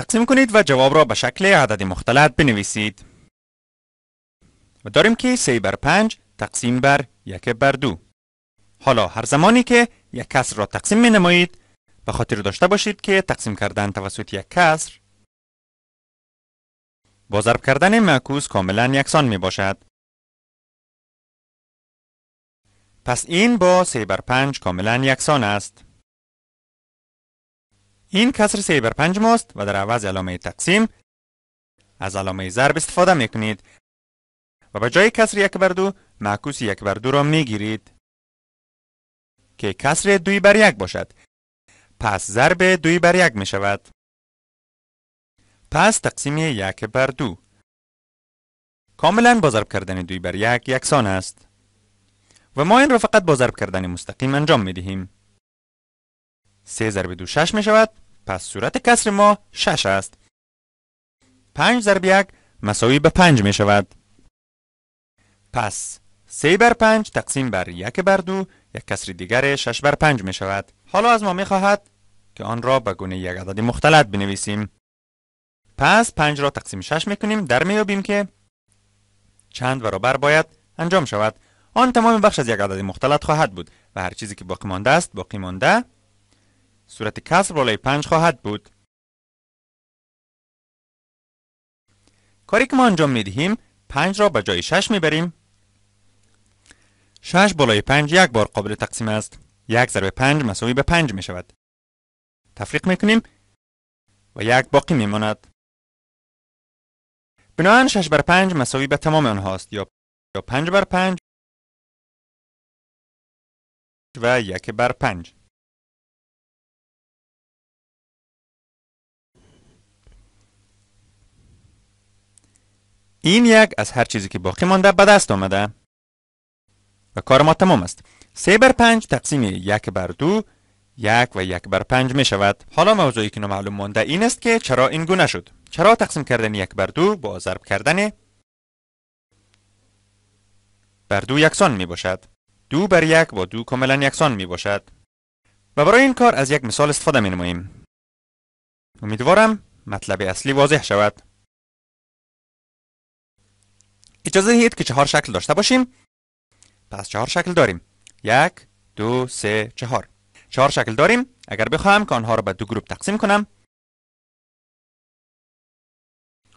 تقسیم کنید و جواب را به شکل عدد مختلط بنویسید. و داریم که 3 بر 5 تقسیم بر 1 بر 2. حالا هر زمانی که یک کسر را تقسیم می نمایید به خاطر داشته باشید که تقسیم کردن توسط یک کسر با ضرب کردن معکوس کاملا یکسان می باشد. پس این با 3 بر 5 کاملا یکسان است. این کسر سی بر پنج ماست و در عوض علامه تقسیم از علامه ضرب استفاده می کنید و به جای کسر یک بر دو معکوس یک بر دو را می گیرید که کسر دوی بر یک باشد پس ضرب دوی بر یک می شود پس تقسیم یک بر دو کاملا با ضرب کردن دوی بر یک یکسان است و ما این را فقط با ضرب کردن مستقیم انجام می دهیم 3 ضرب دو شش می شود پس صورت کسر ما شش است 5 ضرب 1 مساوی به پنج می شود پس سه بر پنج تقسیم بر یک بر دو یک کسر دیگر شش بر پنج می شود حالا از ما می خواهد که آن را به گونه یک عدد مختلط بنویسیم پس پنج را تقسیم شش می کنیم در می که چند برابر باید انجام شود آن تمام بخش از یک عدد مختلط خواهد بود و هر چیزی که باقی مانده است باقی مانده صورت کسر بالای پنج خواهد بود کاری که ما انجام می دهیم، پنج را به جای شش بریم. شش بالای پنج یک بار قابل تقسیم است یک ضرب پنج مساوی به پنج می شود تفریق می کنیم و یک باقی می ماند. بنابراین شش بر پنج مساوی به تمام آنهاست یا پنج بر پنج و یک بر پنج. این یک از هر چیزی که باقی مانده به دست آمده و کار ما تمام است سه بر پنج تقسیم یک بر دو یک و یک بر پنج می شود حالا موضوعی که نمعلوم مانده این است که چرا این گونه شد چرا تقسیم کردن یک بر دو با ضرب کردن بر دو یکسان می باشد دو بر یک با دو کاملا یکسان می باشد و برای این کار از یک مثال استفاده می نماییم امیدوارم مطلب اصلی واضح شود اجازه دهید که چهار شکل داشته باشیم پس چهار شکل داریم یک دو سه چهار چهار شکل داریم اگر بخواهم که آنها را به دو گروپ تقسیم کنم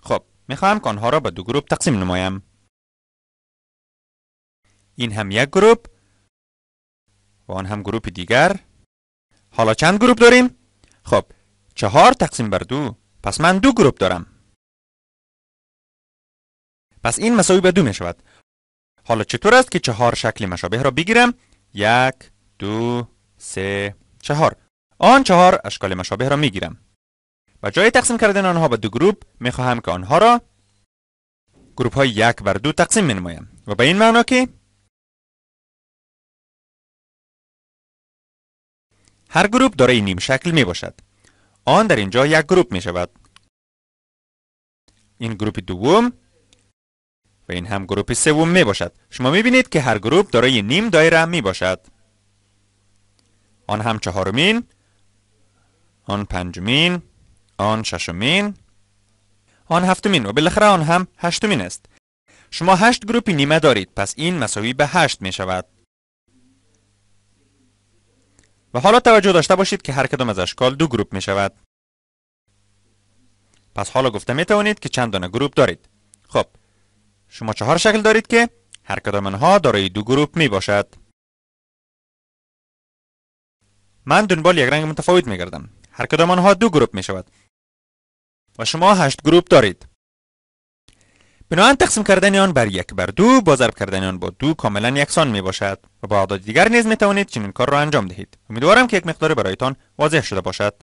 خب میخواهم که آنها را به دو گروپ تقسیم نمایم این هم یک گروپ. و آن هم گروپ دیگر حالا چند گروپ داریم؟ خب چهار تقسیم بر دو پس من دو گروپ دارم پس این مساوی به دو می شود حالا چطور است که چهار شکل مشابه را بگیرم یک دو سه چهار آن چهار اشکال مشابه را می گیرم و جای تقسیم کردن آنها به دو گروپ می خواهم که آنها را گروپ های یک بر دو تقسیم می نمایم و به این معنا که هر گروپ دارای نیم شکل می باشد آن در اینجا یک گروپ می شود این گروپ دوم و این هم گروپ سوم می باشد شما می بینید که هر گروپ دارای نیم دایره میباشد. می باشد آن هم چهارمین آن پنجمین آن ششمین آن هفتمین و بالاخره آن هم هشتمین است شما هشت گروپ نیمه دارید پس این مساوی به هشت می شود و حالا توجه داشته باشید که هر کدام از اشکال دو گروپ می شود پس حالا گفته می توانید که چند دانه گروپ دارید خب شما چهار شکل دارید که هر کدام آنها دارای دو گروپ می باشد. من دنبال یک رنگ متفاوت می گردم. هر کدام آنها دو گروپ می شود. و شما هشت گروپ دارید. بنابراین تقسیم کردن آن بر یک بر دو با ضرب کردن آن با دو کاملا یکسان می باشد و با اعداد دیگر نیز می توانید چنین کار را انجام دهید. امیدوارم که یک مقدار برایتان واضح شده باشد.